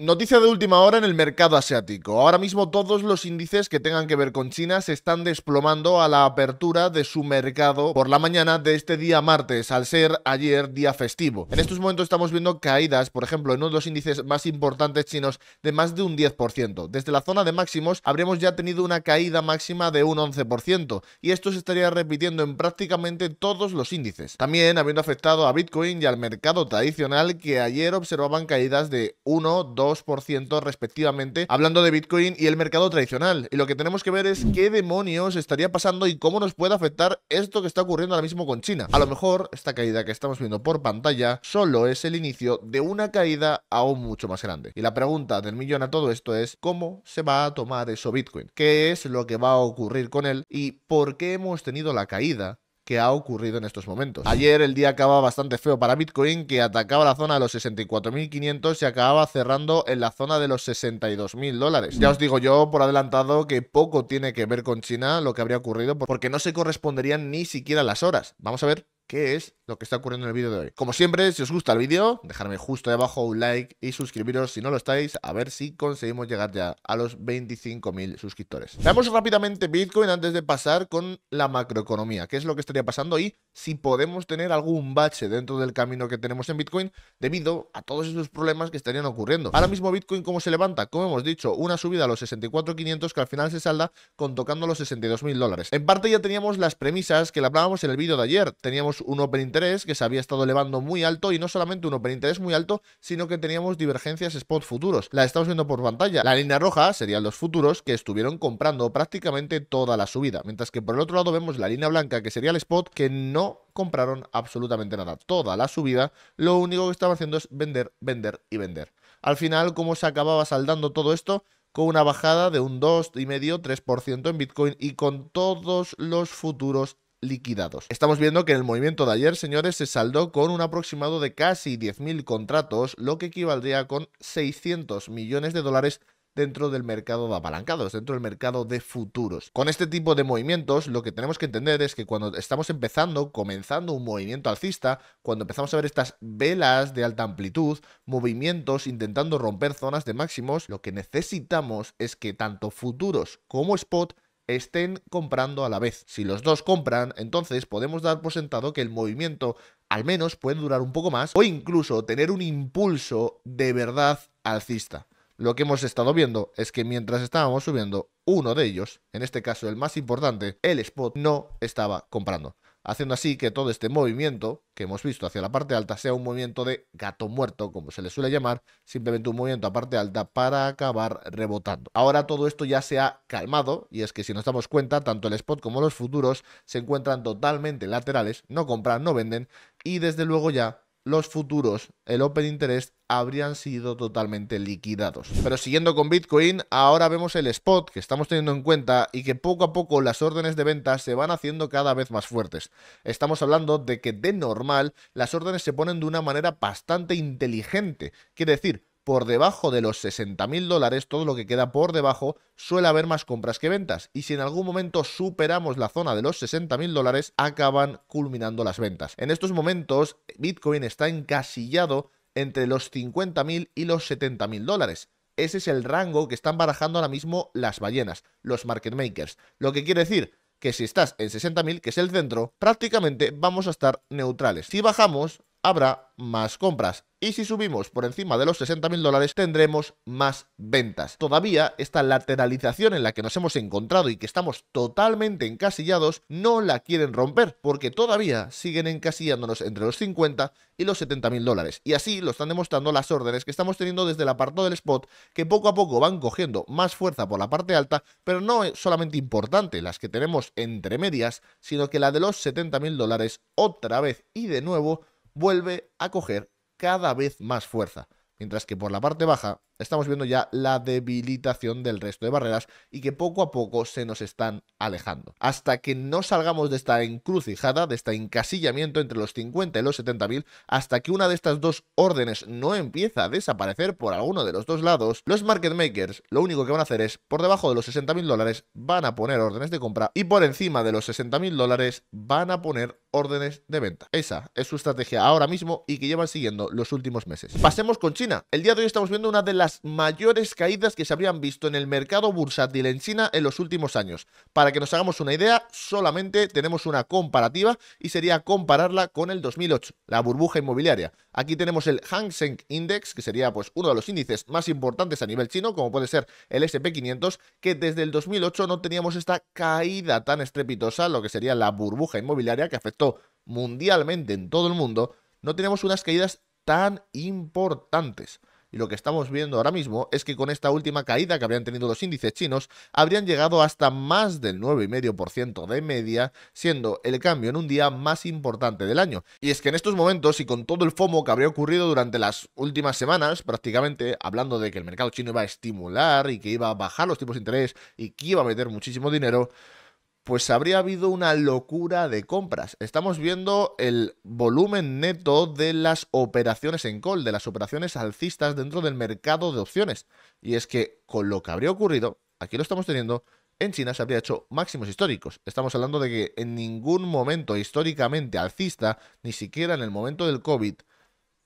Noticia de última hora en el mercado asiático. Ahora mismo todos los índices que tengan que ver con China se están desplomando a la apertura de su mercado por la mañana de este día martes, al ser ayer día festivo. En estos momentos estamos viendo caídas, por ejemplo, en uno de los índices más importantes chinos de más de un 10%. Desde la zona de máximos habríamos ya tenido una caída máxima de un 11% y esto se estaría repitiendo en prácticamente todos los índices. También habiendo afectado a Bitcoin y al mercado tradicional que ayer observaban caídas de 1, 2, ciento respectivamente, hablando de Bitcoin y el mercado tradicional. Y lo que tenemos que ver es qué demonios estaría pasando y cómo nos puede afectar esto que está ocurriendo ahora mismo con China. A lo mejor esta caída que estamos viendo por pantalla solo es el inicio de una caída aún mucho más grande. Y la pregunta del millón a todo esto es ¿cómo se va a tomar eso Bitcoin? ¿Qué es lo que va a ocurrir con él? ¿Y por qué hemos tenido la caída que ha ocurrido en estos momentos. Ayer el día acababa bastante feo para Bitcoin, que atacaba la zona de los 64.500 y acababa cerrando en la zona de los 62.000 dólares. Ya os digo yo por adelantado que poco tiene que ver con China lo que habría ocurrido, porque no se corresponderían ni siquiera las horas. Vamos a ver qué es lo que está ocurriendo en el vídeo de hoy. Como siempre, si os gusta el vídeo, dejadme justo abajo un like y suscribiros si no lo estáis, a ver si conseguimos llegar ya a los 25.000 suscriptores. Veamos rápidamente Bitcoin antes de pasar con la macroeconomía, qué es lo que estaría pasando y si podemos tener algún bache dentro del camino que tenemos en Bitcoin debido a todos esos problemas que estarían ocurriendo. Ahora mismo Bitcoin, ¿cómo se levanta? Como hemos dicho, una subida a los 64.500 que al final se salda con tocando los 62.000 dólares. En parte ya teníamos las premisas que la hablábamos en el vídeo de ayer, teníamos un Open interés que se había estado elevando muy alto y no solamente un Open interés muy alto, sino que teníamos divergencias spot futuros. La estamos viendo por pantalla. La línea roja serían los futuros que estuvieron comprando prácticamente toda la subida, mientras que por el otro lado vemos la línea blanca que sería el spot que no compraron absolutamente nada. Toda la subida, lo único que estaban haciendo es vender, vender y vender. Al final, ¿cómo se acababa saldando todo esto? con una bajada de un 2,5-3% en Bitcoin y con todos los futuros liquidados. Estamos viendo que el movimiento de ayer, señores, se saldó con un aproximado de casi 10.000 contratos, lo que equivaldría con 600 millones de dólares dentro del mercado de apalancados, dentro del mercado de futuros. Con este tipo de movimientos, lo que tenemos que entender es que cuando estamos empezando, comenzando un movimiento alcista, cuando empezamos a ver estas velas de alta amplitud, movimientos intentando romper zonas de máximos, lo que necesitamos es que tanto futuros como spot estén comprando a la vez. Si los dos compran, entonces podemos dar por sentado que el movimiento al menos puede durar un poco más o incluso tener un impulso de verdad alcista. Lo que hemos estado viendo es que mientras estábamos subiendo uno de ellos, en este caso el más importante, el spot no estaba comprando haciendo así que todo este movimiento que hemos visto hacia la parte alta sea un movimiento de gato muerto, como se le suele llamar, simplemente un movimiento a parte alta para acabar rebotando. Ahora todo esto ya se ha calmado y es que si nos damos cuenta, tanto el spot como los futuros se encuentran totalmente laterales, no compran, no venden y desde luego ya los futuros, el open interest, habrían sido totalmente liquidados. Pero siguiendo con Bitcoin, ahora vemos el spot que estamos teniendo en cuenta y que poco a poco las órdenes de venta se van haciendo cada vez más fuertes. Estamos hablando de que de normal las órdenes se ponen de una manera bastante inteligente, quiere decir, por debajo de los 60 mil dólares, todo lo que queda por debajo, suele haber más compras que ventas. Y si en algún momento superamos la zona de los 60 mil dólares, acaban culminando las ventas. En estos momentos, Bitcoin está encasillado entre los 50.000 mil y los 70 mil dólares. Ese es el rango que están barajando ahora mismo las ballenas, los market makers. Lo que quiere decir que si estás en 60.000, que es el centro, prácticamente vamos a estar neutrales. Si bajamos, habrá más compras. Y si subimos por encima de los 60.000 dólares, tendremos más ventas. Todavía esta lateralización en la que nos hemos encontrado y que estamos totalmente encasillados, no la quieren romper, porque todavía siguen encasillándonos entre los 50 y los 70 mil dólares. Y así lo están demostrando las órdenes que estamos teniendo desde el apartado del spot, que poco a poco van cogiendo más fuerza por la parte alta, pero no es solamente importante las que tenemos entre medias, sino que la de los 70 mil dólares otra vez y de nuevo vuelve a coger cada vez más fuerza, mientras que por la parte baja estamos viendo ya la debilitación del resto de barreras y que poco a poco se nos están alejando. Hasta que no salgamos de esta encrucijada, de este encasillamiento entre los 50 y los 70.000, hasta que una de estas dos órdenes no empieza a desaparecer por alguno de los dos lados, los market makers lo único que van a hacer es, por debajo de los 60 mil dólares, van a poner órdenes de compra y por encima de los 60 mil dólares van a poner órdenes de venta. Esa es su estrategia ahora mismo y que llevan siguiendo los últimos meses. Pasemos con China. El día de hoy estamos viendo una de las mayores caídas que se habrían visto en el mercado bursátil en China en los últimos años. Para que nos hagamos una idea, solamente tenemos una comparativa y sería compararla con el 2008, la burbuja inmobiliaria. Aquí tenemos el Hang Seng Index, que sería pues uno de los índices más importantes a nivel chino, como puede ser el SP500, que desde el 2008 no teníamos esta caída tan estrepitosa, lo que sería la burbuja inmobiliaria que afectó mundialmente en todo el mundo, no tenemos unas caídas tan importantes. Y lo que estamos viendo ahora mismo es que con esta última caída que habrían tenido los índices chinos, habrían llegado hasta más del 9,5% de media, siendo el cambio en un día más importante del año. Y es que en estos momentos y con todo el FOMO que habría ocurrido durante las últimas semanas, prácticamente hablando de que el mercado chino iba a estimular y que iba a bajar los tipos de interés y que iba a meter muchísimo dinero, pues habría habido una locura de compras. Estamos viendo el volumen neto de las operaciones en call, de las operaciones alcistas dentro del mercado de opciones. Y es que con lo que habría ocurrido, aquí lo estamos teniendo, en China se habría hecho máximos históricos. Estamos hablando de que en ningún momento históricamente alcista, ni siquiera en el momento del COVID,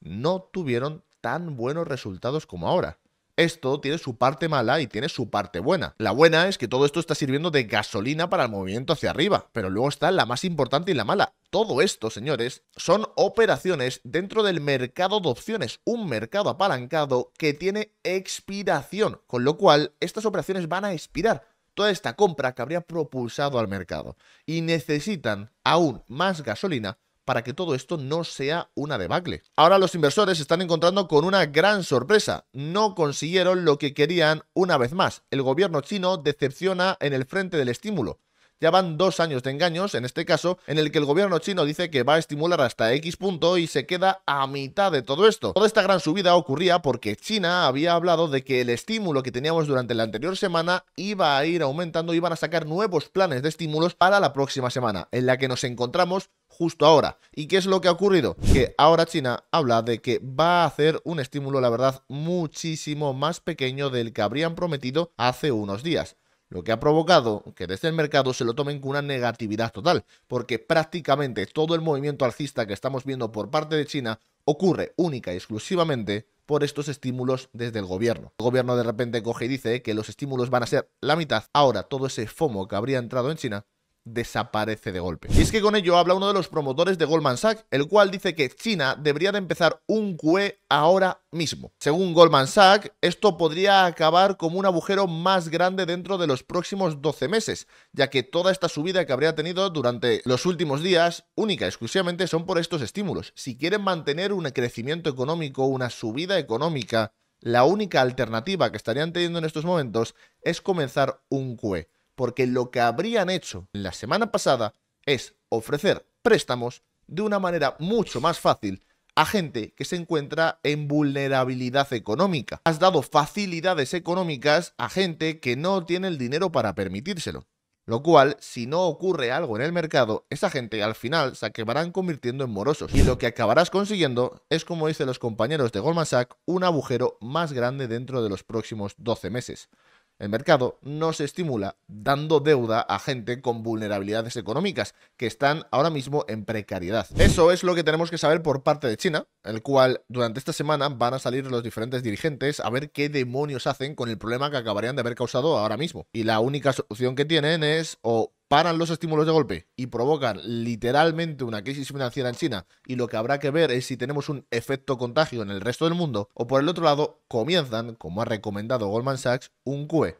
no tuvieron tan buenos resultados como ahora esto tiene su parte mala y tiene su parte buena. La buena es que todo esto está sirviendo de gasolina para el movimiento hacia arriba, pero luego está la más importante y la mala. Todo esto, señores, son operaciones dentro del mercado de opciones, un mercado apalancado que tiene expiración, con lo cual estas operaciones van a expirar toda esta compra que habría propulsado al mercado y necesitan aún más gasolina para que todo esto no sea una debacle. Ahora los inversores se están encontrando con una gran sorpresa. No consiguieron lo que querían una vez más. El gobierno chino decepciona en el frente del estímulo. Ya van dos años de engaños, en este caso, en el que el gobierno chino dice que va a estimular hasta X punto y se queda a mitad de todo esto. Toda esta gran subida ocurría porque China había hablado de que el estímulo que teníamos durante la anterior semana iba a ir aumentando, y iban a sacar nuevos planes de estímulos para la próxima semana, en la que nos encontramos justo ahora. ¿Y qué es lo que ha ocurrido? Que ahora China habla de que va a hacer un estímulo, la verdad, muchísimo más pequeño del que habrían prometido hace unos días lo que ha provocado que desde el mercado se lo tomen con una negatividad total, porque prácticamente todo el movimiento alcista que estamos viendo por parte de China ocurre única y exclusivamente por estos estímulos desde el gobierno. El gobierno de repente coge y dice que los estímulos van a ser la mitad. Ahora todo ese FOMO que habría entrado en China desaparece de golpe. Y es que con ello habla uno de los promotores de Goldman Sachs, el cual dice que China debería de empezar un QE ahora mismo. Según Goldman Sachs, esto podría acabar como un agujero más grande dentro de los próximos 12 meses, ya que toda esta subida que habría tenido durante los últimos días, única y exclusivamente son por estos estímulos. Si quieren mantener un crecimiento económico, una subida económica, la única alternativa que estarían teniendo en estos momentos es comenzar un QE porque lo que habrían hecho la semana pasada es ofrecer préstamos de una manera mucho más fácil a gente que se encuentra en vulnerabilidad económica. Has dado facilidades económicas a gente que no tiene el dinero para permitírselo. Lo cual, si no ocurre algo en el mercado, esa gente al final se acabarán convirtiendo en morosos. Y lo que acabarás consiguiendo es, como dicen los compañeros de Goldman Sachs, un agujero más grande dentro de los próximos 12 meses. El mercado no se estimula dando deuda a gente con vulnerabilidades económicas que están ahora mismo en precariedad. Eso es lo que tenemos que saber por parte de China, el cual durante esta semana van a salir los diferentes dirigentes a ver qué demonios hacen con el problema que acabarían de haber causado ahora mismo. Y la única solución que tienen es o paran los estímulos de golpe y provocan literalmente una crisis financiera en China y lo que habrá que ver es si tenemos un efecto contagio en el resto del mundo o por el otro lado comienzan, como ha recomendado Goldman Sachs, un QE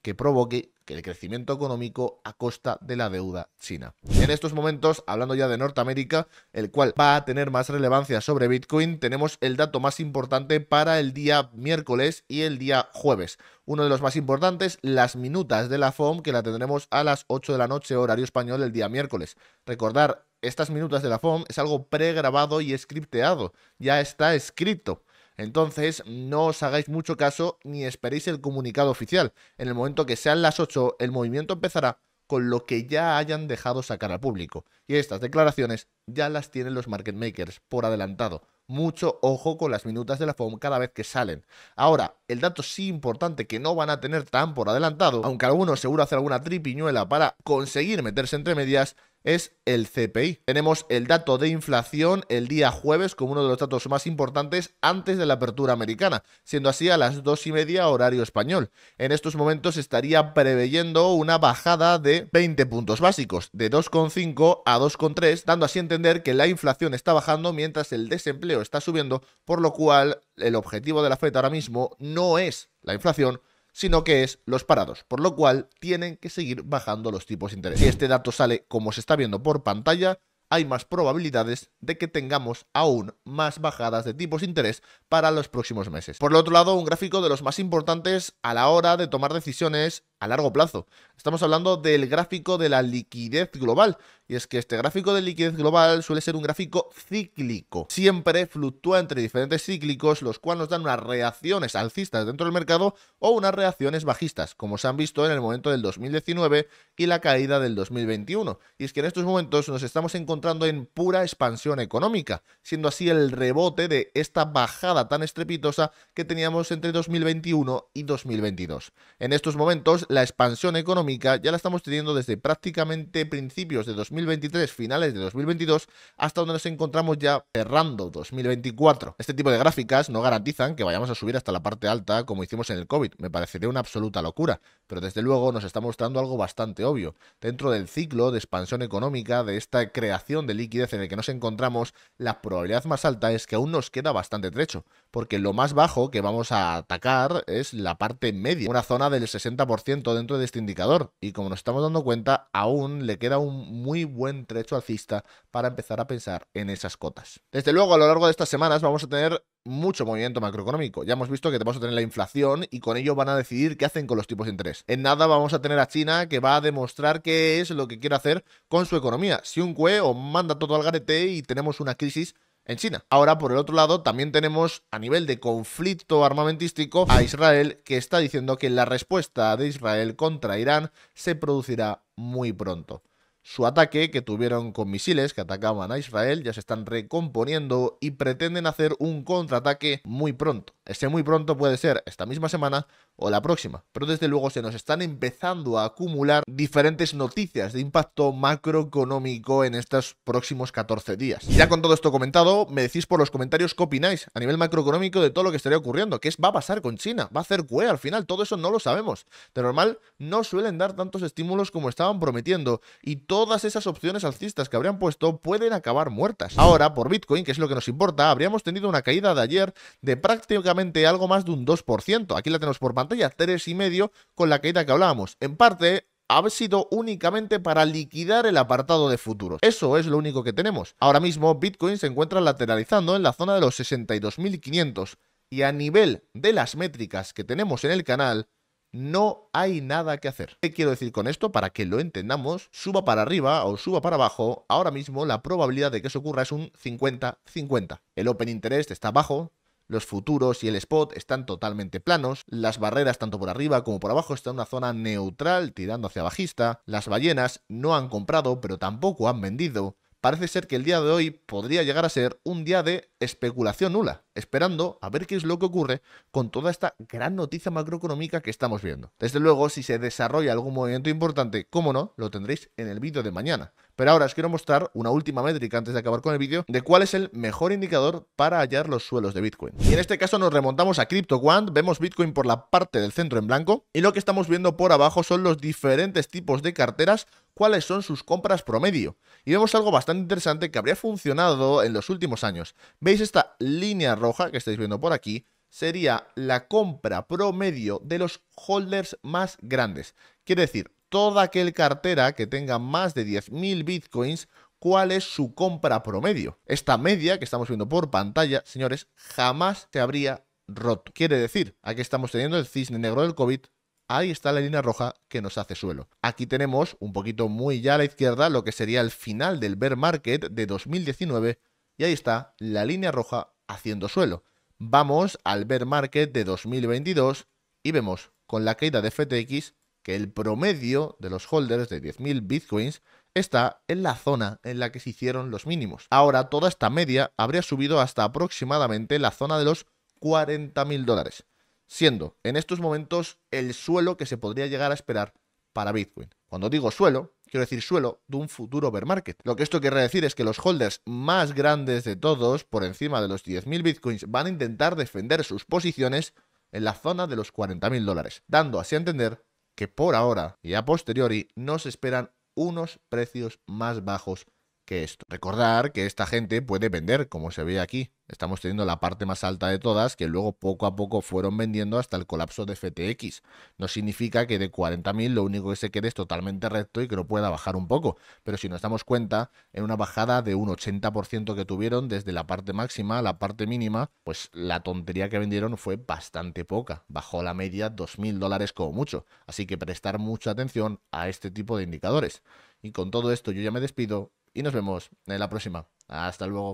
que provoque que el crecimiento económico a costa de la deuda china. En estos momentos, hablando ya de Norteamérica, el cual va a tener más relevancia sobre Bitcoin, tenemos el dato más importante para el día miércoles y el día jueves. Uno de los más importantes, las minutas de la FOM, que la tendremos a las 8 de la noche horario español el día miércoles. Recordar, estas minutas de la FOM es algo pregrabado y scripteado, ya está escrito. Entonces, no os hagáis mucho caso ni esperéis el comunicado oficial. En el momento que sean las 8, el movimiento empezará con lo que ya hayan dejado sacar al público. Y estas declaraciones ya las tienen los market makers por adelantado. Mucho ojo con las minutas de la FOM cada vez que salen. Ahora, el dato sí importante que no van a tener tan por adelantado, aunque alguno seguro hace alguna tripiñuela para conseguir meterse entre medias, es el CPI. Tenemos el dato de inflación el día jueves como uno de los datos más importantes antes de la apertura americana, siendo así a las dos y media horario español. En estos momentos estaría preveyendo una bajada de 20 puntos básicos, de 2,5 a 2,3, dando así a entender que la inflación está bajando mientras el desempleo está subiendo, por lo cual el objetivo de la FED ahora mismo no es la inflación, sino que es los parados, por lo cual tienen que seguir bajando los tipos de interés. Si este dato sale como se está viendo por pantalla, hay más probabilidades de que tengamos aún más bajadas de tipos de interés para los próximos meses. Por el otro lado, un gráfico de los más importantes a la hora de tomar decisiones largo plazo. Estamos hablando del gráfico de la liquidez global. Y es que este gráfico de liquidez global suele ser un gráfico cíclico. Siempre fluctúa entre diferentes cíclicos, los cuales nos dan unas reacciones alcistas dentro del mercado o unas reacciones bajistas, como se han visto en el momento del 2019 y la caída del 2021. Y es que en estos momentos nos estamos encontrando en pura expansión económica, siendo así el rebote de esta bajada tan estrepitosa que teníamos entre 2021 y 2022. En estos momentos, la expansión económica ya la estamos teniendo desde prácticamente principios de 2023, finales de 2022, hasta donde nos encontramos ya cerrando 2024. Este tipo de gráficas no garantizan que vayamos a subir hasta la parte alta como hicimos en el COVID, me parecería una absoluta locura, pero desde luego nos está mostrando algo bastante obvio. Dentro del ciclo de expansión económica, de esta creación de liquidez en el que nos encontramos, la probabilidad más alta es que aún nos queda bastante trecho, porque lo más bajo que vamos a atacar es la parte media, una zona del 60% dentro de este indicador y como nos estamos dando cuenta, aún le queda un muy buen trecho alcista para empezar a pensar en esas cotas. Desde luego, a lo largo de estas semanas vamos a tener mucho movimiento macroeconómico. Ya hemos visto que vamos a tener la inflación y con ello van a decidir qué hacen con los tipos de interés. En nada vamos a tener a China que va a demostrar qué es lo que quiere hacer con su economía. Si un CUE o manda todo al garete y tenemos una crisis en China. Ahora, por el otro lado, también tenemos a nivel de conflicto armamentístico a Israel que está diciendo que la respuesta de Israel contra Irán se producirá muy pronto. Su ataque que tuvieron con misiles que atacaban a Israel ya se están recomponiendo y pretenden hacer un contraataque muy pronto. Este muy pronto puede ser esta misma semana o la próxima, pero desde luego se nos están empezando a acumular diferentes noticias de impacto macroeconómico en estos próximos 14 días. ya con todo esto comentado, me decís por los comentarios qué opináis a nivel macroeconómico de todo lo que estaría ocurriendo, qué va a pasar con China, va a hacer qué al final, todo eso no lo sabemos. De normal, no suelen dar tantos estímulos como estaban prometiendo y todas esas opciones alcistas que habrían puesto pueden acabar muertas. Ahora, por Bitcoin, que es lo que nos importa, habríamos tenido una caída de ayer de prácticamente algo más de un 2%. Aquí la tenemos por pantalla, 3,5 con la caída que hablábamos. En parte, ha sido únicamente para liquidar el apartado de futuros. Eso es lo único que tenemos. Ahora mismo Bitcoin se encuentra lateralizando en la zona de los 62.500 y a nivel de las métricas que tenemos en el canal, no hay nada que hacer. ¿Qué quiero decir con esto? Para que lo entendamos, suba para arriba o suba para abajo, ahora mismo la probabilidad de que eso ocurra es un 50-50. El open interest está bajo, los futuros y el spot están totalmente planos, las barreras tanto por arriba como por abajo están en una zona neutral tirando hacia bajista, las ballenas no han comprado pero tampoco han vendido. Parece ser que el día de hoy podría llegar a ser un día de especulación nula, esperando a ver qué es lo que ocurre con toda esta gran noticia macroeconómica que estamos viendo. Desde luego, si se desarrolla algún movimiento importante, como no, lo tendréis en el vídeo de mañana. Pero ahora os quiero mostrar una última métrica antes de acabar con el vídeo de cuál es el mejor indicador para hallar los suelos de Bitcoin. Y en este caso nos remontamos a CryptoQuant, vemos Bitcoin por la parte del centro en blanco y lo que estamos viendo por abajo son los diferentes tipos de carteras cuáles son sus compras promedio. Y vemos algo bastante interesante que habría funcionado en los últimos años. ¿Veis esta línea roja que estáis viendo por aquí? Sería la compra promedio de los holders más grandes. Quiere decir, toda aquel cartera que tenga más de 10.000 bitcoins cuál es su compra promedio. Esta media que estamos viendo por pantalla, señores, jamás se habría roto. Quiere decir, aquí estamos teniendo el cisne negro del COVID, ahí está la línea roja que nos hace suelo. Aquí tenemos un poquito muy ya a la izquierda lo que sería el final del bear market de 2019 y ahí está la línea roja haciendo suelo. Vamos al bear market de 2022 y vemos con la caída de FTX que el promedio de los holders de 10.000 bitcoins está en la zona en la que se hicieron los mínimos. Ahora toda esta media habría subido hasta aproximadamente la zona de los 40.000 dólares, siendo en estos momentos el suelo que se podría llegar a esperar para Bitcoin. Cuando digo suelo, quiero decir suelo de un futuro bear market. Lo que esto quiere decir es que los holders más grandes de todos, por encima de los 10.000 bitcoins, van a intentar defender sus posiciones en la zona de los 40.000 dólares, dando así a entender que por ahora y a posteriori nos esperan unos precios más bajos que esto. Recordar que esta gente puede vender, como se ve aquí. Estamos teniendo la parte más alta de todas, que luego poco a poco fueron vendiendo hasta el colapso de FTX. No significa que de 40.000 lo único que se quede es totalmente recto y que lo pueda bajar un poco. Pero si nos damos cuenta, en una bajada de un 80% que tuvieron desde la parte máxima a la parte mínima, pues la tontería que vendieron fue bastante poca. Bajó la media 2.000 dólares como mucho. Así que prestar mucha atención a este tipo de indicadores. Y con todo esto yo ya me despido y nos vemos en la próxima. Hasta luego.